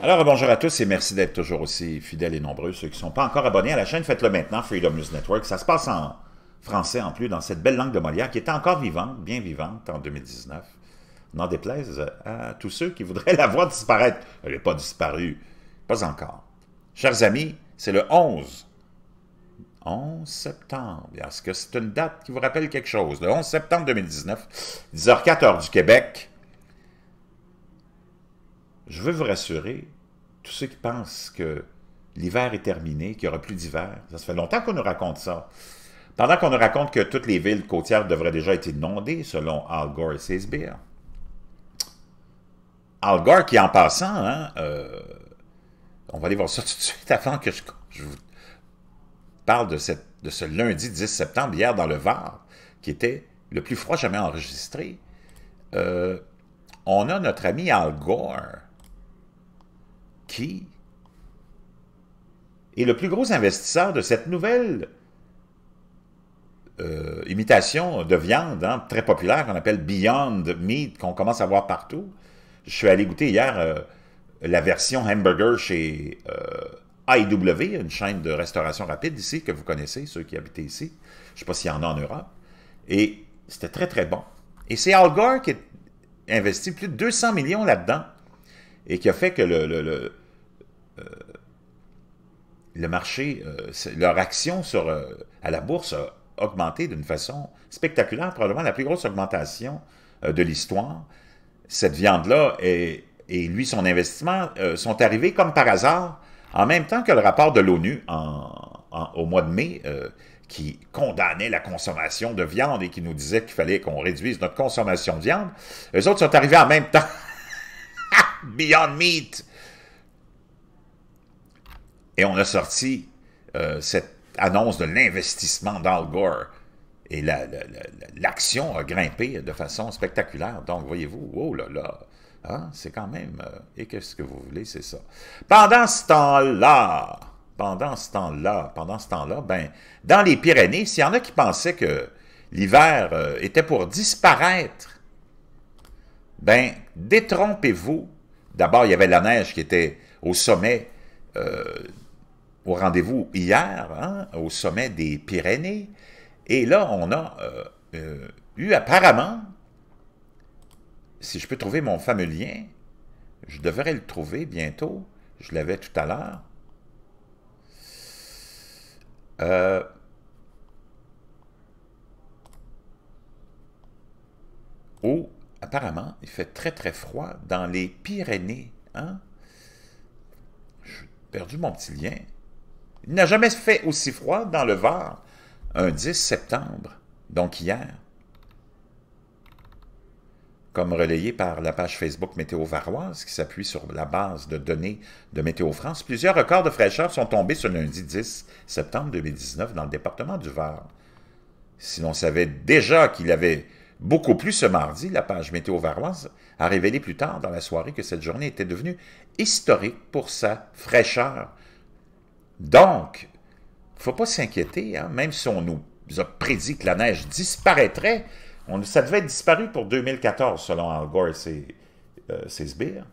Alors, bonjour à tous et merci d'être toujours aussi fidèles et nombreux. Ceux qui ne sont pas encore abonnés à la chaîne, faites-le maintenant, Freedom News Network. Ça se passe en français en plus, dans cette belle langue de Molière qui était encore vivante, bien vivante en 2019. N'en déplaise à tous ceux qui voudraient la voir disparaître. Elle n'est pas disparue, pas encore. Chers amis, c'est le 11 11 septembre. Est-ce que c'est une date qui vous rappelle quelque chose? Le 11 septembre 2019, 10 h 14 du Québec. Je veux vous rassurer, tous ceux qui pensent que l'hiver est terminé, qu'il n'y aura plus d'hiver, ça se fait longtemps qu'on nous raconte ça. Pendant qu'on nous raconte que toutes les villes côtières devraient déjà être inondées, selon Al Gore et ses Al Gore qui, en passant, hein, euh, on va aller voir ça tout de suite avant que je, je vous parle de, cette, de ce lundi 10 septembre, hier dans le Var, qui était le plus froid jamais enregistré, euh, on a notre ami Al Gore, qui est le plus gros investisseur de cette nouvelle euh, imitation de viande, hein, très populaire, qu'on appelle Beyond Meat, qu'on commence à voir partout. Je suis allé goûter hier euh, la version hamburger chez IW, une chaîne de restauration rapide ici, que vous connaissez, ceux qui habitaient ici. Je ne sais pas s'il y en a en Europe. Et c'était très, très bon. Et c'est Al Gore qui a investi plus de 200 millions là-dedans et qui a fait que le, le, euh, marché, euh, leur action sur, euh, à la bourse a augmenté d'une façon spectaculaire, probablement la plus grosse augmentation de l'histoire. Cette viande-là et, et, lui, son investissement, sont arrivés comme par hasard en même temps que le rapport de l'ONU au mois de mai, euh, qui condamnait la consommation de viande et qui nous disait qu'il fallait qu'on réduise notre consommation de viande, les autres sont arrivés en même temps. Beyond Meat! Et on a sorti euh, cette annonce de l'investissement d'Al Gore. Et l'action a grimpé de façon spectaculaire. Donc, voyez-vous, oh là, là, Hein? C'est quand même... Euh, et qu'est-ce que vous voulez, c'est ça. Pendant ce temps-là, pendant ce temps-là, pendant ce temps-là, ben, dans les Pyrénées, s'il y en a qui pensaient que l'hiver euh, était pour disparaître, ben, détrompez-vous. D'abord, il y avait la neige qui était au sommet, euh, au rendez-vous hier, hein, au sommet des Pyrénées. Et là, on a eu apparemment si je peux trouver mon fameux lien, je devrais le trouver bientôt. Je l'avais tout à l'heure. Euh, oh, apparemment, il fait très très froid dans les Pyrénées. Hein? J'ai perdu mon petit lien. Il n'a jamais fait aussi froid dans le Var un 10 septembre, donc hier comme relayé par la page Facebook Météo Varoise, qui s'appuie sur la base de données de Météo France, plusieurs records de fraîcheur sont tombés ce lundi 10 septembre 2019 dans le département du Var. Si l'on savait déjà qu'il avait beaucoup plus ce mardi, la page Météo Varoise a révélé plus tard dans la soirée que cette journée était devenue historique pour sa fraîcheur. Donc, il ne faut pas s'inquiéter, hein. même si on nous a prédit que la neige disparaîtrait, on, ça devait être disparu pour 2014, selon Al Gore et euh, ses, sbires.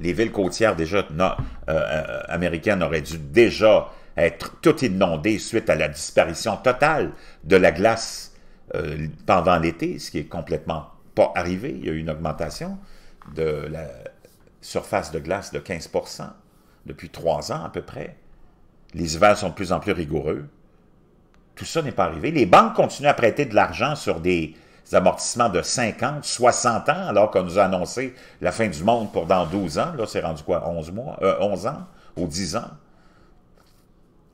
Les villes côtières déjà euh, euh, américaines auraient dû déjà être toutes inondées suite à la disparition totale de la glace pendant l'été, ce qui est complètement pas arrivé. Il y a eu une augmentation de la surface de glace de 15 depuis trois ans à peu près. Les hivers sont de plus en plus rigoureux. Tout ça n'est pas arrivé. Les banques continuent à prêter de l'argent sur des amortissements de 50, 60 ans, alors qu'on nous a annoncé la fin du monde pour dans 12 ans. Là, c'est rendu quoi, 11 mois, 11 euh, ans ou 10 ans?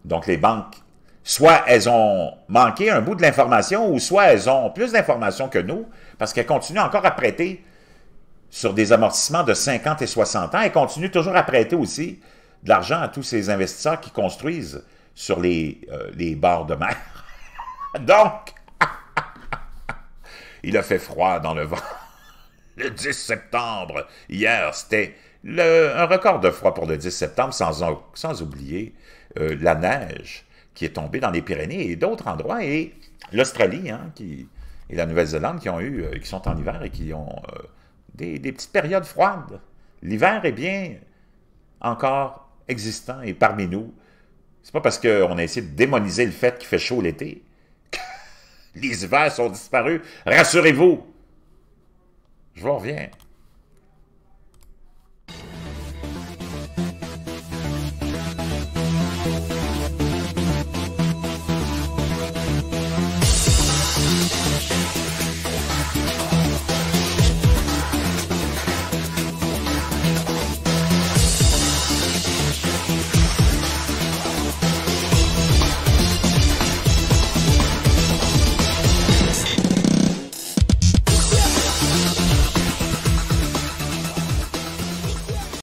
Donc, les banques, soit elles ont manqué un bout de l'information ou soit elles ont plus d'informations que nous parce qu'elles continuent encore à prêter sur des amortissements de 50 et 60 ans. Elles continuent toujours à prêter aussi de l'argent à tous ces investisseurs qui construisent sur les, euh, les bords de mer. Donc, il a fait froid dans le vent. Le 10 septembre, hier, c'était un record de froid pour le 10 septembre, sans, sans oublier euh, la neige qui est tombée dans les Pyrénées et d'autres endroits, et l'Australie hein, qui, et la Nouvelle-Zélande qui ont eu, euh, qui sont en hiver et qui ont des, des, petites périodes froides. L'hiver est bien encore existant et parmi nous, c'est pas parce qu'on a essayé de démoniser le fait qu'il fait chaud l'été. Les hivers sont disparus. Rassurez-vous. Je vous reviens.